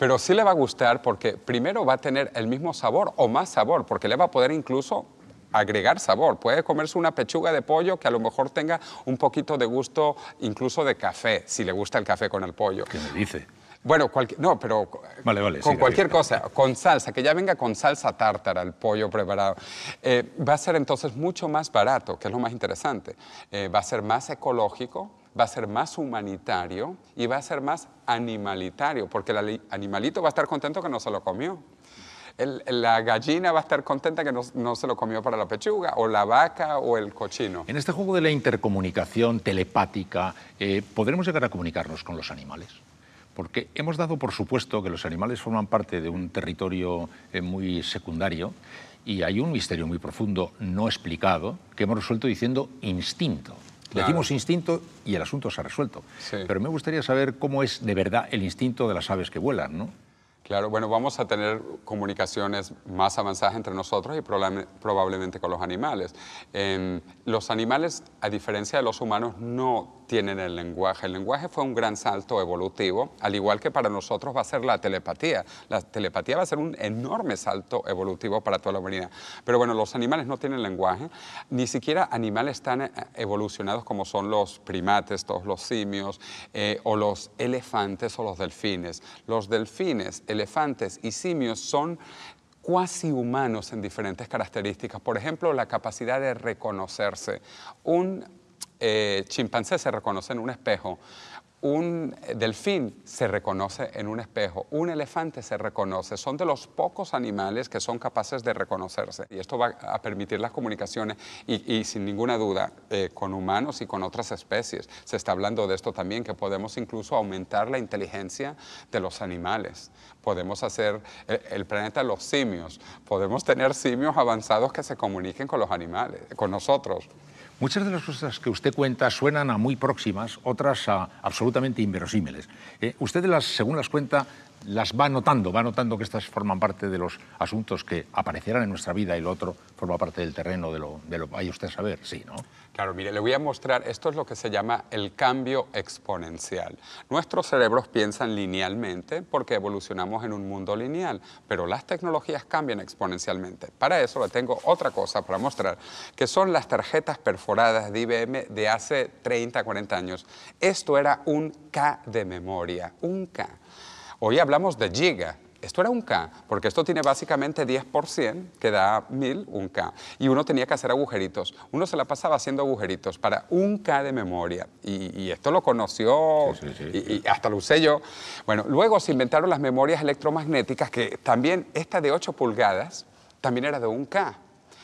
pero sí le va a gustar porque primero va a tener el mismo sabor o más sabor, porque le va a poder incluso agregar sabor. Puede comerse una pechuga de pollo que a lo mejor tenga un poquito de gusto incluso de café, si le gusta el café con el pollo. ¿Qué me dice? Bueno, no, pero con cualquier cosa, con salsa, que ya venga con salsa tártara el pollo preparado, eh, va a ser entonces mucho más barato, que es lo más interesante. Eh, va a ser más ecológico, va a ser más humanitario y va a ser más animalitario, porque el animalito va a estar contento que no se lo comió. la gallina va a estar contenta que no, se lo comió para la pechuga, o la vaca, o el cochino. En este juego de la intercomunicación telepática, eh, ¿podremos llegar a comunicarnos con los animales? Porque hemos dado por supuesto que los animales forman parte de un territorio eh, muy secundario y hay un misterio muy profundo no explicado que hemos resuelto diciendo instinto decimos instinto y el asunto se ha resuelto. Pero me gustaría saber cómo es de verdad el instinto de las aves que vuelan, ¿no? Claro, bueno, vamos a tener comunicaciones más avanzadas entre nosotros y probablemente con los animales. Em, los animales, a diferencia de los humanos, no tienen el lenguaje. El lenguaje fue un gran salto evolutivo, al igual que para nosotros va a ser la telepatía. La telepatía va a ser un enorme salto evolutivo para toda la humanidad. Pero bueno, los animales no tienen lenguaje, ni siquiera animales tan eh, evolucionados como son los primates, todos los simios, eh, o los elefantes o los delfines. Los delfines, elefantes y simios son cuasi humanos en diferentes características. Por ejemplo, la capacidad de reconocerse. Un eh, chimpancé se reconoce en un espejo, un delfín se reconoce en un espejo, un elefante se reconoce, son de los pocos animales que son capaces de reconocerse. Y esto va a permitir las comunicaciones y, sin ninguna duda eh, con humanos y con otras especies. Se está hablando de esto también, que podemos incluso aumentar la inteligencia de los animales. Podemos hacer eh, el planeta los simios, podemos tener simios avanzados que se comuniquen con los animales, con nosotros. Muchas de las cosas que usted cuenta suenan a muy próximas, otras a absolutamente inverosímiles. Eh, usted, según las cuenta, las va notando, va notando que estas forman parte de los asuntos que aparecerán en nuestra vida y lo otro forma parte del terreno de lo, que lo vaya usted a saber, sí, ¿no? Claro, mire, le voy a mostrar, esto es lo que se llama el cambio exponencial. Nuestros cerebros piensan linealmente porque evolucionamos en un mundo lineal, pero las tecnologías cambian exponencialmente. Para eso le tengo otra cosa para mostrar, que son las tarjetas perforadas de IBM de hace 30, 40 años. Esto era un K de memoria, un K. Hoy hablamos de giga, esto era un K, porque esto tiene básicamente 10%, que da 1000, un K. Y uno tenía que hacer agujeritos. Uno se la pasaba haciendo agujeritos para un K de memoria. Y, esto lo conoció Y, hasta lo usé yo. Bueno, luego se inventaron las memorias electromagnéticas, que también esta de 8 pulgadas también era de un K.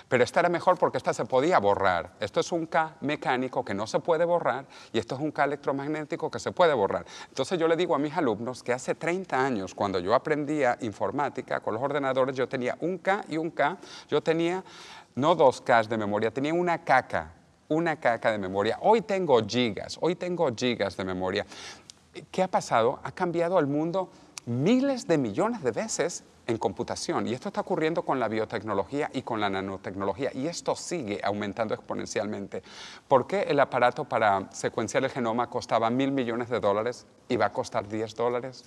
Pero esta era mejor porque esta se podía borrar. Esto es un K mecánico que no se puede borrar y esto es un K electromagnético que se puede borrar. Entonces yo le digo a mis alumnos que hace 30 años, cuando yo aprendía informática con los ordenadores, yo tenía un K y un K. Yo tenía no dos Ks de memoria, tenía una caca una caca de memoria. Hoy tengo gigas, hoy tengo gigas de memoria. ¿Qué ha pasado? Ha cambiado el mundo miles de millones de veces en computación. Y esto está ocurriendo con la biotecnología y con la nanotecnología. Y esto sigue aumentando exponencialmente. ¿Por qué el aparato para secuenciar el genoma costaba mil millones de dólares y va a costar 10 dólares?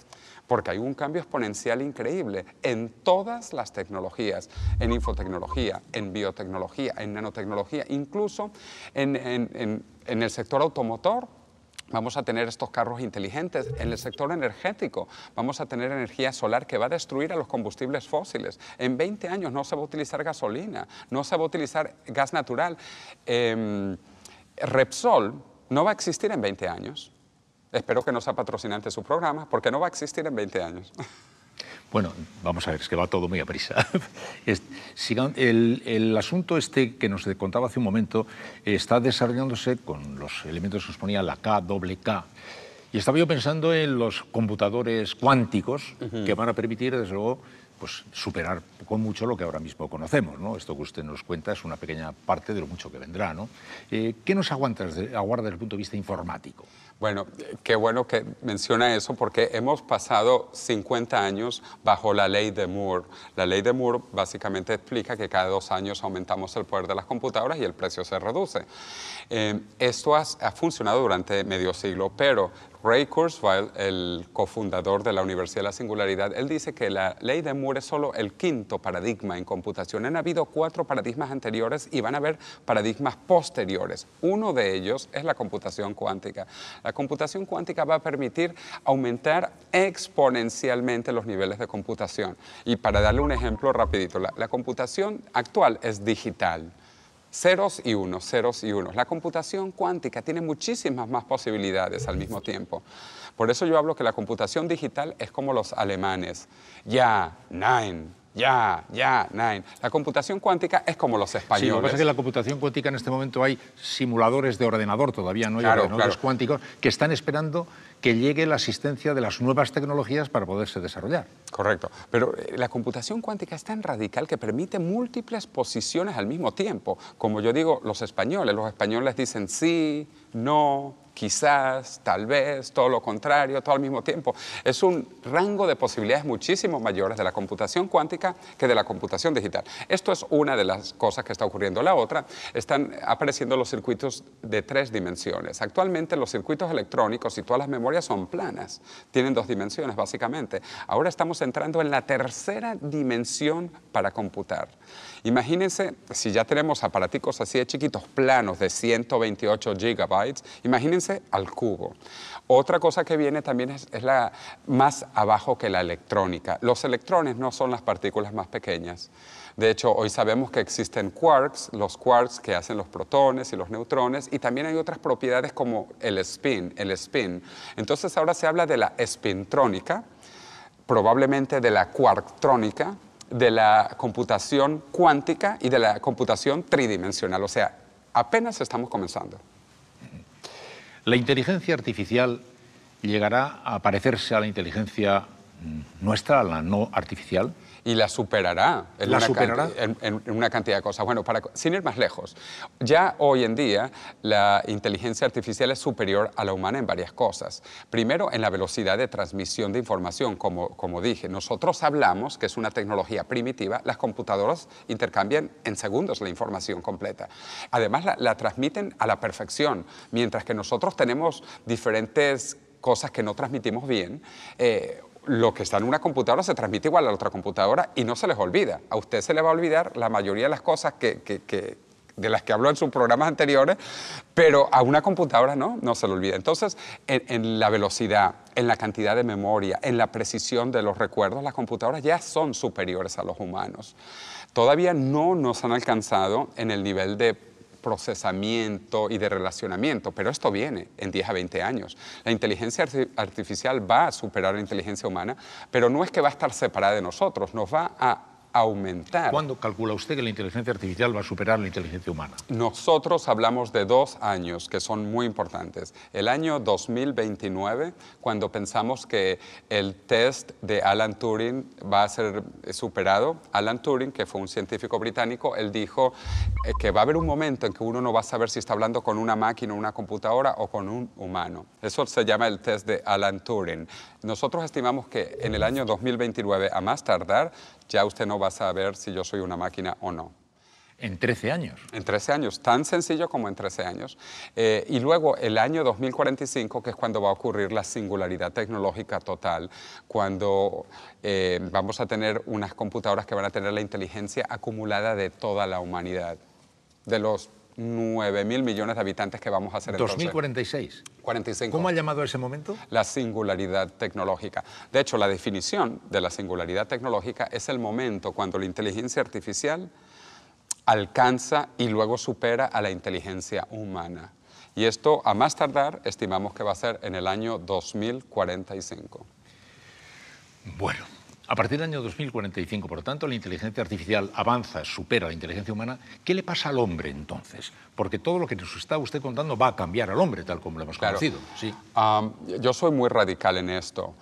Porque hay un cambio exponencial increíble en todas las tecnologías, en infotecnología, en biotecnología, en nanotecnología, incluso en el sector automotor Vamos a tener estos carros inteligentes. En el sector energético vamos a tener energía solar que va a destruir a los combustibles fósiles. En 20 años no se va a utilizar gasolina, no se va a utilizar gas natural. Em, Repsol no va a existir en 20 años. Espero que no sea patrocinante su programa, porque no va a existir en 20 años. Bueno, vamos a ver, es que va todo muy a prisa. El, asunto este que nos contaba hace un momento está desarrollándose con los elementos que nos ponía la K, doble K. Y estaba yo pensando en los computadores cuánticos que van a permitir, desde luego, pues, superar con mucho lo que ahora mismo conocemos. ¿no? Esto que usted nos cuenta es una pequeña parte de lo mucho que vendrá. ¿no? Eh, ¿Qué nos aguanta aguarda desde el punto de vista informático? Bueno, eh, qué bueno que menciona eso porque hemos pasado 50 años bajo la ley de Moore. La ley de Moore básicamente explica que cada dos años aumentamos el poder de las computadoras y el precio se reduce. Eh, esto ha, ha funcionado durante medio siglo, pero Ray Kurzweil, el cofundador de la Universidad de la Singularidad, él dice que la ley de Moore es solo el quinto paradigma en computación. Han habido cuatro paradigmas anteriores y van a haber paradigmas posteriores. Uno de ellos es la computación cuántica. La computación cuántica va a permitir aumentar exponencialmente los niveles de computación. Y para darle un ejemplo rapidito, la computación actual es digital. Ceros y unos, ceros y unos. La computación cuántica tiene muchísimas más posibilidades al mismo tiempo. Por eso yo hablo que la computación digital es como los alemanes. Ya, nein, ya, ya, nein. La computación cuántica es como los españoles. Sí, lo que pasa es que la computación cuántica en este momento hay simuladores de ordenador todavía, no hay ordenadores cuánticos que están esperando que llegue la asistencia de las nuevas tecnologías para poderse desarrollar. Correcto, pero eh, la computación cuántica es tan radical que permite múltiples posiciones al mismo tiempo. Como yo digo, los españoles, los españoles dicen sí, no, quizás, tal vez, todo lo contrario, todo al mismo tiempo. Es un rango de posibilidades muchísimo mayores de la computación cuántica que de la computación digital. Esto es una de las cosas que está ocurriendo. La otra, están apareciendo los circuitos de tres dimensiones. Actualmente los circuitos electrónicos y todas las memorias son planas, tienen dos dimensiones básicamente. Ahora estamos entrando en la tercera dimensión para computar. Imagínense, si ya tenemos aparaticos así de chiquitos, planos de 128 gigabytes, imagínense al cubo. Otra cosa que viene también es, la más abajo que la electrónica. Los electrones no son las partículas más pequeñas. De hecho, hoy sabemos que existen quarks, los quarks que hacen los protones y los neutrones, y también hay otras propiedades como el spin, el spin. Entonces ahora se habla de la spintrónica, probablemente de la quarktrónica, de la computación cuántica y de la computación tridimensional. O sea, apenas estamos comenzando. La inteligencia artificial llegará a parecerse a la inteligencia nuestra, a la no artificial y la superará. En una cantidad de cosas. Bueno, para, sin ir más lejos, ya hoy en día la inteligencia artificial es superior a la humana en varias cosas. Primero, en la velocidad de transmisión de información, como, como dije. Nosotros hablamos, que es una tecnología primitiva, las computadoras intercambian en segundos la información completa. Además, la, transmiten a la perfección, mientras que nosotros tenemos diferentes cosas que no transmitimos bien. Eh, lo que está en una computadora se transmite igual a la otra computadora y no se les olvida. A usted se le va a olvidar la mayoría de las cosas que, de las que habló en sus programas anteriores, pero a una computadora no, no se le olvida. Entonces, en, la velocidad, en la cantidad de memoria, en la precisión de los recuerdos, las computadoras ya son superiores a los humanos. Todavía no nos han alcanzado en el nivel de procesamiento y de relacionamiento, pero esto viene en 10 a 20 años. La inteligencia artificial va a superar la inteligencia humana, pero no es que va a estar separada de nosotros, nos va a aumentar. ¿Cuándo calcula usted que la inteligencia artificial va a superar la inteligencia humana? Nosotros hablamos de dos años que son muy importantes. El año 2029, cuando pensamos que el test de Alan Turing va a ser superado. Alan Turing, que fue un científico británico, él dijo eh, que va a haber un momento en que uno no va a saber si está hablando con una máquina, una computadora o con un humano. Eso se llama el test de Alan Turing. Nosotros estimamos que en el año 2029, a más tardar, ya usted no va a saber si yo soy una máquina o no. En 13 años. En 13 años, tan sencillo como en 13 años. Eh, y luego el año 2045, que es cuando va a ocurrir la singularidad tecnológica total, cuando eh, vamos a tener unas computadoras que van a tener la inteligencia acumulada de toda la humanidad, de los 9 mil millones de habitantes que vamos a ser 2046. 45. ¿Cómo ha llamado ese momento? La singularidad tecnológica. De hecho, la definición de la singularidad tecnológica es el momento cuando la inteligencia artificial alcanza y luego supera a la inteligencia humana. Y esto, a más tardar, estimamos que va a ser en el año 2045. Bueno. A partir del año 2045, por lo tanto, la inteligencia artificial avanza, supera la inteligencia humana. ¿Qué le pasa al hombre entonces? Porque todo lo que nos está usted contando va a cambiar al hombre, tal como lo hemos conocido. yo soy muy radical en esto.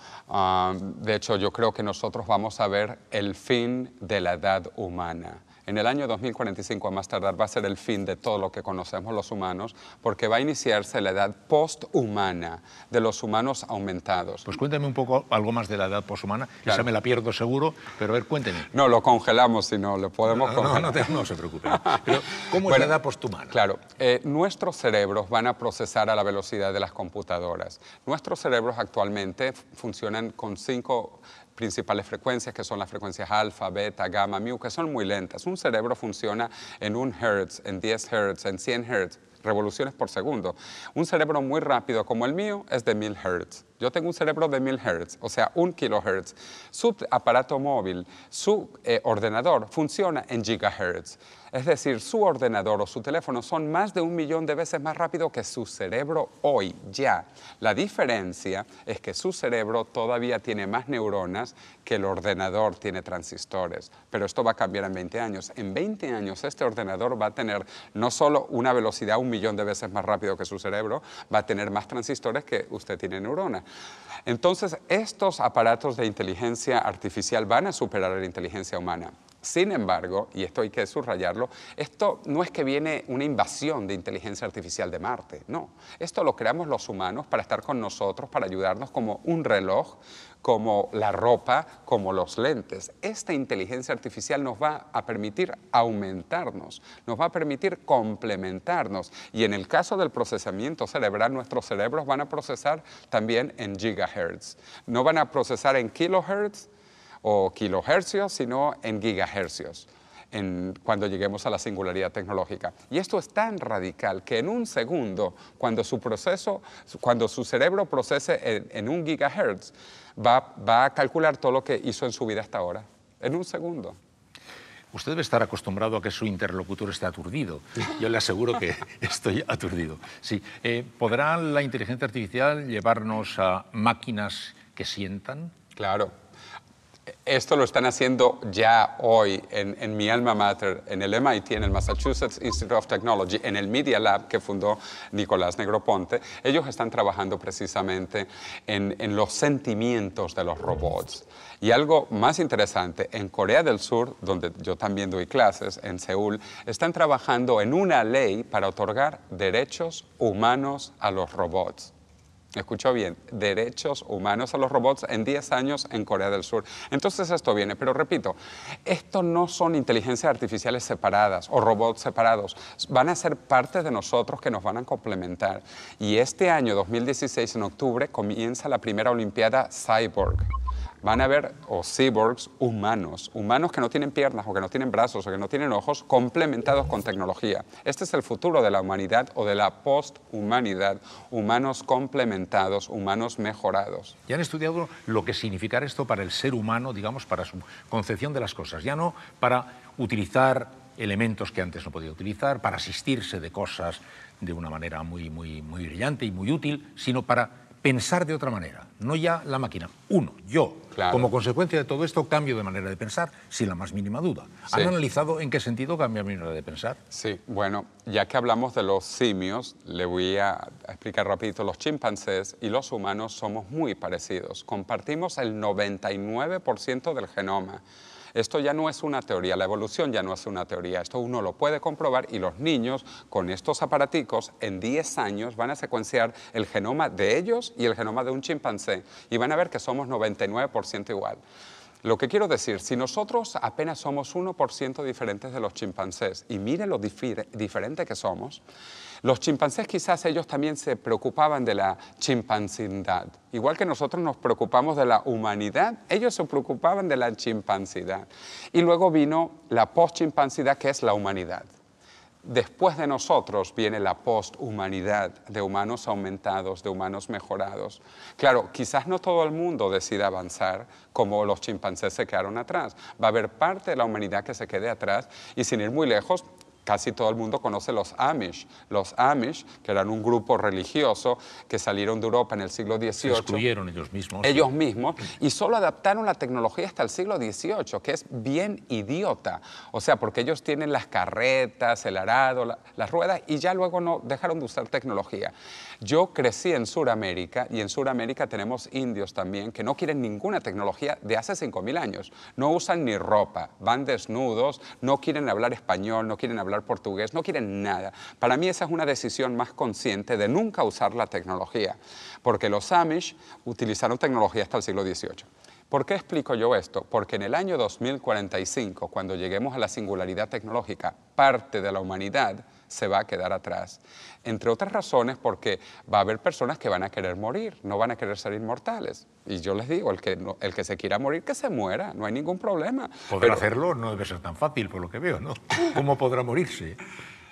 de hecho, yo creo que nosotros vamos a ver el fin de la edad humana. En el año 2045, a más tardar, va a ser el fin de todo lo que conocemos los humanos, porque va a iniciarse la edad posthumana de los humanos aumentados. Pues cuéntame un poco algo más de la edad posthumana. ya se me la pierdo seguro, pero a ver, cuénteme. No, lo congelamos, si no, lo podemos congelar. No, no, se preocupe. ¿cómo es la edad posthumana? Claro, eh, nuestros cerebros van a procesar a la velocidad de las computadoras. Nuestros cerebros actualmente funcionan con cinco principales frecuencias, que son las frecuencias alfa, beta, gamma, mu, que son muy lentas. Un cerebro funciona en 1 Hz, en 10 Hz, en 100 Hz, revoluciones por segundo. Un cerebro muy rápido como el mío es de 1000 Hz. Yo tengo un cerebro de 1000 Hz, o sea, un kilohertz. Su aparato móvil, su eh, ordenador funciona en gigahertz. Es decir, su ordenador o su teléfono son más de un millón de veces más rápido que su cerebro hoy, ya. La diferencia es que su cerebro todavía tiene más neuronas que el ordenador tiene transistores. Pero esto va a cambiar en 20 años. En 20 años este ordenador va a tener no solo una velocidad un millón de veces más rápido que su cerebro, va a tener más transistores que usted tiene neuronas. Entonces, estos aparatos de inteligencia artificial van a superar a la inteligencia humana. Sin embargo, y esto hay que subrayarlo, esto no es que viene una invasión de inteligencia artificial de Marte, no. Esto lo creamos los humanos para estar con nosotros, para ayudarnos como un reloj, como la ropa, como los lentes. Esta inteligencia artificial nos va a permitir aumentarnos, nos va a permitir complementarnos. Y en el caso del procesamiento cerebral, nuestros cerebros van a procesar también en gigahertz. No van a procesar en kilohertz o kilohercios, sino en gigahercios cuando lleguemos a la singularidad tecnológica. Y esto es tan radical que en un segundo, cuando su proceso, cuando su cerebro procese en, un gigahertz, va, a calcular todo lo que hizo en su vida hasta ahora, en un segundo. Usted debe estar acostumbrado a que su interlocutor esté aturdido. Yo le aseguro que estoy aturdido. Sí, eh, ¿podrá la inteligencia artificial llevarnos a máquinas que sientan? Claro esto lo están haciendo ya hoy en, mi alma mater, en el MIT, en el Massachusetts Institute of Technology, en el Media Lab que fundó Nicolás Negroponte. Ellos están trabajando precisamente en los sentimientos de los robots. Y algo más interesante, en Corea del Sur, donde yo también doy clases, en Seúl, están trabajando en una ley para otorgar derechos humanos a los robots escucho bien, derechos humanos a los robots en 10 años en Corea del Sur. Entonces esto viene, pero repito, esto no son inteligencias artificiales separadas o robots separados, van a ser parte de nosotros que nos van a complementar. Y este año, 2016, en octubre, comienza la primera Olimpiada Cyborg van a ver, o cyborgs humanos, humanos que no tienen piernas o que no tienen brazos o que no tienen ojos, complementados con tecnología. Este es el futuro de la humanidad o de la posthumanidad, humanos complementados, humanos mejorados. Ya han estudiado lo que significará esto para el ser humano, digamos, para su concepción de las cosas, ya no para utilizar elementos que antes no podía utilizar, para asistirse de cosas de una manera muy, muy, muy brillante y muy útil, sino para pensar de otra manera, no ya la máquina, uno, yo. Como consecuencia de todo esto, cambio de manera de pensar, sin la más mínima duda. ¿Han analizado en qué sentido cambia mi manera de pensar? Sí, bueno, ya que hablamos de los simios, le voy a explicar rapidito, los chimpancés y los humanos somos muy parecidos, compartimos el 99% del genoma. Esto ya no es una teoría, la evolución ya no es una teoría, esto uno lo puede comprobar y los niños con estos aparaticos en 10 años van a secuenciar el genoma de ellos y el genoma de un chimpancé y van a ver que somos 99% igual. Lo que quiero decir, si nosotros apenas somos 1% diferentes de los chimpancés, y miren lo diferente que somos, los chimpancés quizás ellos también se preocupaban de la chimpancindad. Igual que nosotros nos preocupamos de la humanidad, ellos se preocupaban de la chimpancidad. Y luego vino la post-chimpancidad, que es la humanidad. Después de nosotros viene la post humanidad de humanos aumentados, de humanos mejorados. Claro, quizás no todo el mundo decida avanzar como los chimpancés se quedaron atrás. Va a haber parte de la humanidad que se quede atrás y sin ir muy lejos, casi todo el mundo conoce los Amish. Los Amish, que eran un grupo religioso que salieron de Europa en el siglo XVIII. Se excluyeron ellos mismos. Ellos mismos. Y solo adaptaron la tecnología hasta el siglo XVIII, que es bien idiota. O sea, porque ellos tienen las carretas, el arado, las ruedas, y ya luego no dejaron de usar tecnología. Yo crecí en Sudamérica y en Sudamérica tenemos indios también que no quieren ninguna tecnología de hace 5.000 años. No usan ni ropa, van desnudos, no quieren hablar español, no quieren hablar portugués, no quieren nada. Para mí esa es una decisión más consciente de nunca usar la tecnología, porque los Amish utilizaron tecnología hasta el siglo XVIII. ¿Por qué explico yo esto? Porque en el año 2045, cuando lleguemos a la singularidad tecnológica, parte de la humanidad se va a quedar atrás. Entre otras razones porque va a haber personas que van a querer morir, no van a querer ser inmortales. Y yo les digo, el que, el que se quiera morir, que se muera, no hay ningún problema. Poder hacerlo no debe ser tan fácil, por lo que veo, ¿no? ¿Cómo podrá morirse?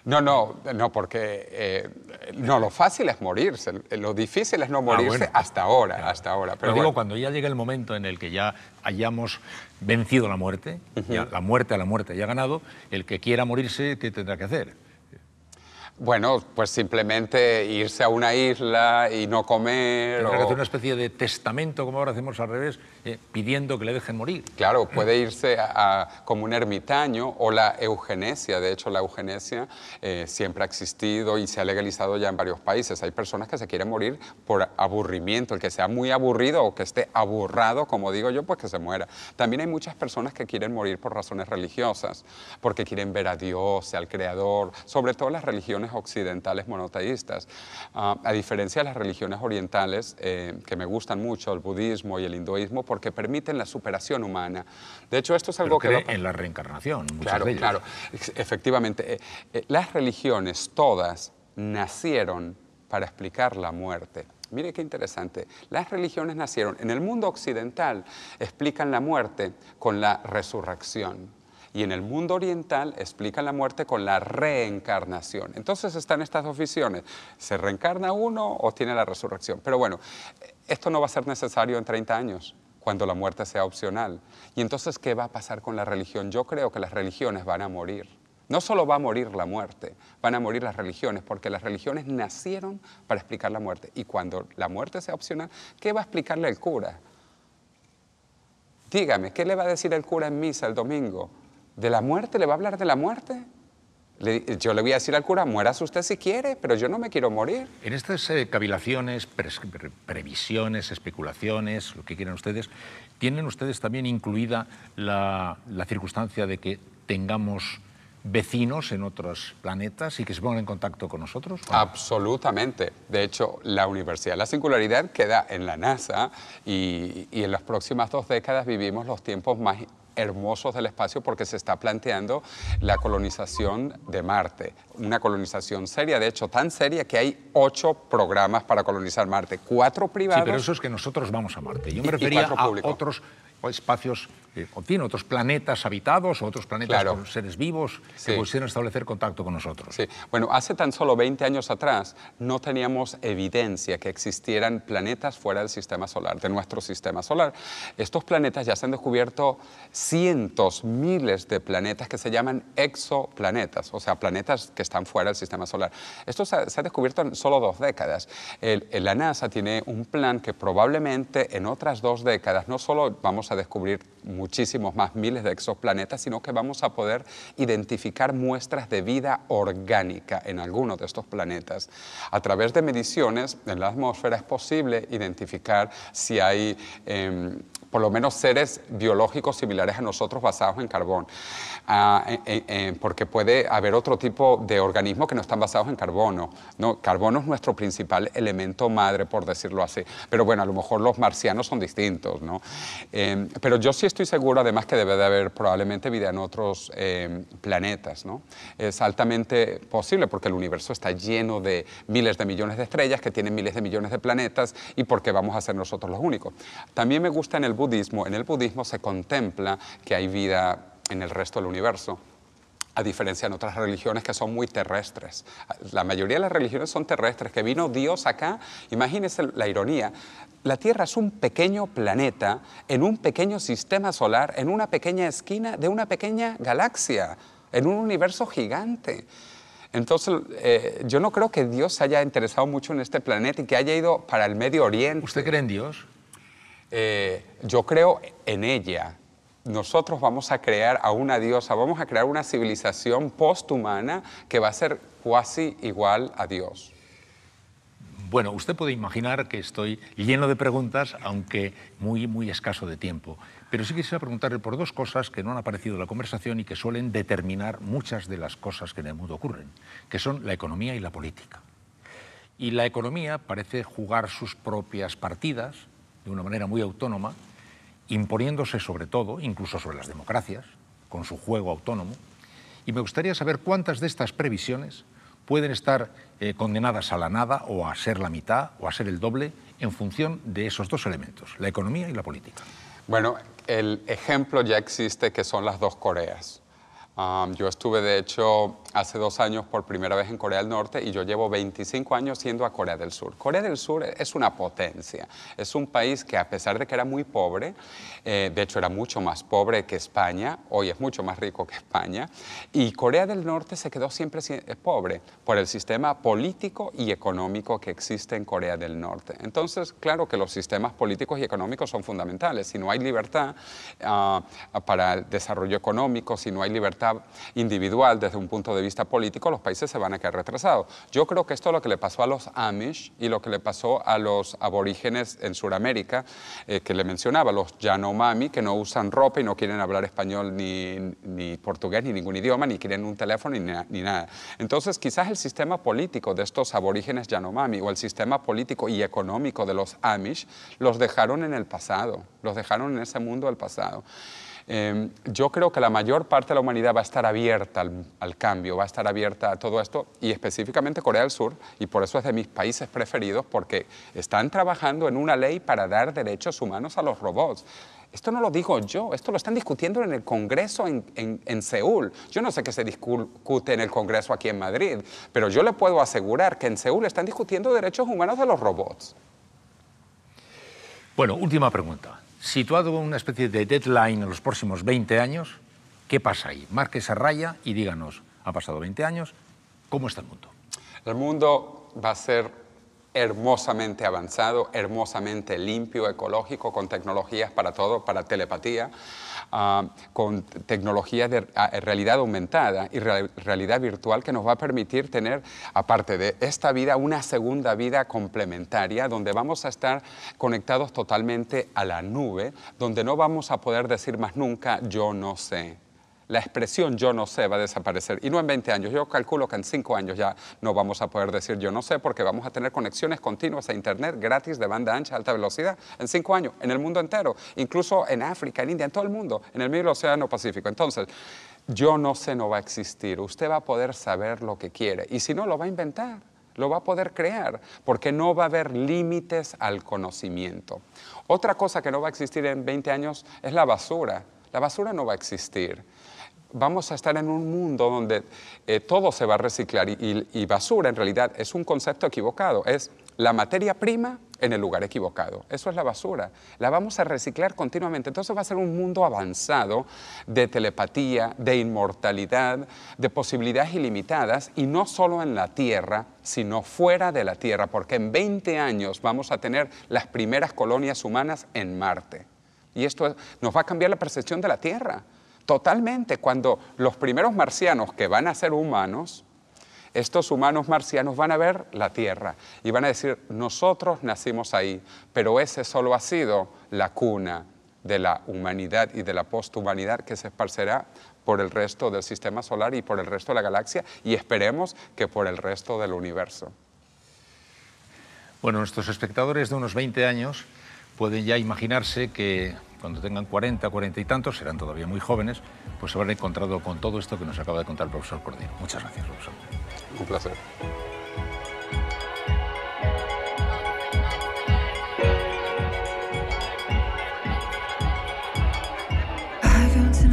No, no, no, porque eh, no, lo fácil es morirse, lo difícil es no ah, morirse hasta ahora, hasta ahora. Pero, digo, cuando ya llegue el momento en el que ya hayamos vencido la muerte, la muerte a la muerte haya ganado, el que quiera morirse, ¿qué tendrá que hacer? Bueno, pues simplemente irse a una isla y no comer. ¿Es que una especie de testamento, como ahora hacemos al revés, eh, pidiendo que le dejen morir. Claro, puede irse a, como un ermitaño o la eugenesia. De hecho, la eugenesia eh, siempre ha existido y se ha legalizado ya en varios países. Hay personas que se quieren morir por aburrimiento. El que sea muy aburrido o que esté aburrado, como digo yo, pues que se muera. También hay muchas personas que quieren morir por razones religiosas, porque quieren ver a Dios, al Creador, sobre todo las religiones occidentales monoteístas. Ah, a diferencia de las religiones orientales, eh, que me gustan mucho, el budismo y el hinduismo, porque permiten la superación humana. De hecho, esto es algo que... En la reencarnación, muchas claro, de Claro, efectivamente. Eh, eh, las religiones, todas, nacieron para explicar la muerte. Mire qué interesante. Las religiones nacieron en el mundo occidental, explican la muerte con la resurrección y en el mundo oriental explica la muerte con la reencarnación. Entonces están estas dos visiones, se reencarna uno o tiene la resurrección. Pero bueno, esto no va a ser necesario en 30 años cuando la muerte sea opcional. Y entonces, ¿qué va a pasar con la religión? Yo creo que las religiones van a morir. No solo va a morir la muerte, van a morir las religiones, porque las religiones nacieron para explicar la muerte. Y cuando la muerte sea opcional, ¿qué va a explicarle el cura? Dígame, ¿qué le va a decir el cura en misa el domingo? ¿De la muerte? ¿Le va a hablar de la muerte? yo le voy a decir al cura, muérase usted si quiere, pero yo no me quiero morir. En estas eh, cavilaciones, previsiones, especulaciones, lo que quieran ustedes, ¿tienen ustedes también incluida la, circunstancia de que tengamos vecinos en otros planetas y que se pongan en contacto con nosotros? Absolutamente. De hecho, la Universidad la Singularidad queda en la NASA y, y en las próximas dos décadas vivimos los tiempos más hermosos del espacio porque se está planteando la colonización de Marte, una colonización seria, de hecho tan seria que hay ocho programas para colonizar Marte, cuatro privados. Sí, pero eso es que nosotros vamos a Marte. Yo me refería a otros espacios eh, otros planetas habitados otros planetas con seres vivos que pudieran establecer contacto con nosotros. Sí. Bueno, hace tan solo 20 años atrás no teníamos evidencia que existieran planetas fuera del sistema solar, de nuestro sistema solar. Estos planetas ya se han descubierto cientos, miles de planetas que se llaman exoplanetas, o sea, planetas que están fuera del sistema solar. Esto se ha, descubierto en solo dos décadas. la NASA tiene un plan que probablemente en otras dos décadas no solo vamos a descubrir muchísimos más miles de exoplanetas, sino que vamos a poder identificar muestras de vida orgánica en algunos de estos planetas. A través de mediciones en la atmósfera es posible identificar si hay em, por lo menos seres biológicos similares a nosotros basados en carbón, ah, porque puede haber otro tipo de organismos que no están basados en carbono. ¿no? Carbono es nuestro principal elemento madre, por decirlo así, pero bueno, a lo mejor los marcianos son distintos. ¿no? Em, pero yo sí estoy seguro, además, que debe de haber probablemente vida en otros em, planetas. Es altamente posible porque el universo está lleno de miles de millones de estrellas que tienen miles de millones de planetas y porque vamos a ser nosotros los únicos. También me gusta en el en el budismo se contempla que hay vida en el resto del universo, a diferencia de otras religiones que son muy terrestres. La mayoría de las religiones son terrestres, que vino Dios acá, imagínense la ironía, la Tierra es un pequeño planeta en un pequeño sistema solar, en una pequeña esquina de una pequeña galaxia, en un universo gigante. Entonces, eh, yo no creo que Dios se haya interesado mucho en este planeta y que haya ido para el Medio Oriente. ¿Usted cree en Dios? Eh, yo creo en ella. Nosotros vamos a crear a una diosa, vamos a crear una civilización posthumana que va a ser cuasi igual a Dios. Bueno, usted puede imaginar que estoy lleno de preguntas, aunque muy, muy escaso de tiempo. Pero sí quisiera preguntarle por dos cosas que no han aparecido en la conversación y que suelen determinar muchas de las cosas que en el mundo ocurren, que son la economía y la política. Y la economía parece jugar sus propias partidas, de una manera muy autónoma, imponiéndose sobre todo, incluso sobre las democracias, con su juego autónomo. Y me gustaría saber cuántas de estas previsiones pueden estar eh, condenadas a la nada o a ser la mitad o a ser el doble en función de esos dos elementos, la economía y la política. Bueno, el ejemplo ya existe que son las dos Coreas. Ah, yo estuve, de hecho, hace dos años por primera vez en Corea del Norte y yo llevo 25 años siendo a Corea del Sur. Corea del Sur es una potencia, es un país que a pesar de que era muy pobre, eh, de hecho era mucho más pobre que España, hoy es mucho más rico que España, y Corea del Norte se quedó siempre eh, pobre por el sistema político y económico que existe en Corea del Norte. Entonces, claro que los sistemas políticos y económicos son fundamentales. Si no hay libertad ah, para el desarrollo económico, si no hay libertad individual desde un punto de vista político, los países se van a quedar retrasados. Yo creo que esto es lo que le pasó a los Amish y lo que le pasó a los aborígenes en Sudamérica, eh, que le mencionaba, los Yanomami, que no usan ropa y no quieren hablar español ni, portugués, ni ningún idioma, ni quieren un teléfono, ni, ni nada. Entonces, quizás el sistema político de estos aborígenes Yanomami o el sistema político y económico de los Amish los dejaron en el pasado, los dejaron en ese mundo del pasado. Em, yo creo que la mayor parte de la humanidad va a estar abierta al, cambio, va a estar abierta a todo esto y específicamente Corea del Sur, y por eso es de mis países preferidos, porque están trabajando en una ley para dar derechos humanos a los robots. Esto no lo digo yo, esto lo están discutiendo en el Congreso en, en Seúl. Yo no sé qué se discute en el Congreso aquí en Madrid, pero yo le puedo asegurar que en Seúl están discutiendo derechos humanos de los robots. Bueno, última pregunta situado una especie de deadline en los próximos 20 años, ¿qué pasa ahí? Marque esa raya y díganos, ha pasado 20 años, ¿cómo está el mundo? El mundo va a ser hermosamente avanzado, hermosamente limpio, ecológico, con tecnologías para todo, para telepatía. Ah, con tecnología de ah, realidad aumentada y realidad virtual que nos va a permitir tener, aparte de esta vida, una segunda vida complementaria donde vamos a estar conectados totalmente a la nube, donde no vamos a poder decir más nunca yo no sé la expresión yo no sé va a desaparecer. Y no en 20 años, yo calculo que en 5 años ya no vamos a poder decir yo no sé porque vamos a tener conexiones continuas a Internet gratis de banda ancha, alta velocidad, en 5 años, en el mundo entero, incluso en África, en India, en todo el mundo, en el medio Océano Pacífico. Entonces, yo no sé no va a existir, usted va a poder saber lo que quiere y si no, lo va a inventar lo va a poder crear, porque no va a haber límites al conocimiento. Otra cosa que no va a existir en 20 años es la basura. La basura no va a existir vamos a estar en un mundo donde eh, todo se va a reciclar y, y basura en realidad es un concepto equivocado, es la materia prima en el lugar equivocado. Eso es la basura. La vamos a reciclar continuamente. Entonces va a ser un mundo avanzado de telepatía, de inmortalidad, de posibilidades ilimitadas y no solo en la Tierra, sino fuera de la Tierra, porque en 20 años vamos a tener las primeras colonias humanas en Marte. Y esto nos va a cambiar la percepción de la Tierra. Totalmente, cuando los primeros marcianos que van a ser humanos, estos humanos marcianos van a ver la Tierra y van a decir, nosotros nacimos ahí, pero ese solo ha sido la cuna de la humanidad y de la posthumanidad que se esparcerá por el resto del sistema solar y por el resto de la galaxia y esperemos que por el resto del universo. Bueno, nuestros espectadores de unos 20 años pueden ya imaginarse que cuando tengan 40, 40 y tantos, serán todavía muy jóvenes, pues se habrán encontrado con todo esto que nos acaba de contar el profesor Cordero. Muchas gracias, profesor. Un placer.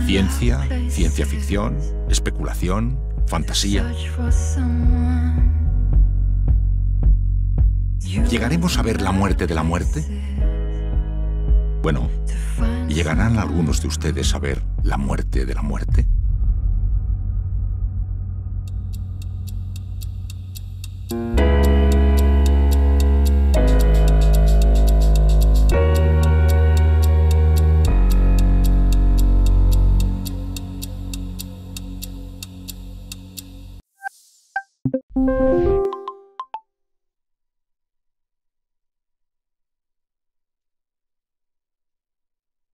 Ciencia, ciencia ficción, especulación, fantasía. ¿Llegaremos a ver la muerte de la muerte? Bueno, llegarán algunos de ustedes a ver la muerte de la muerte?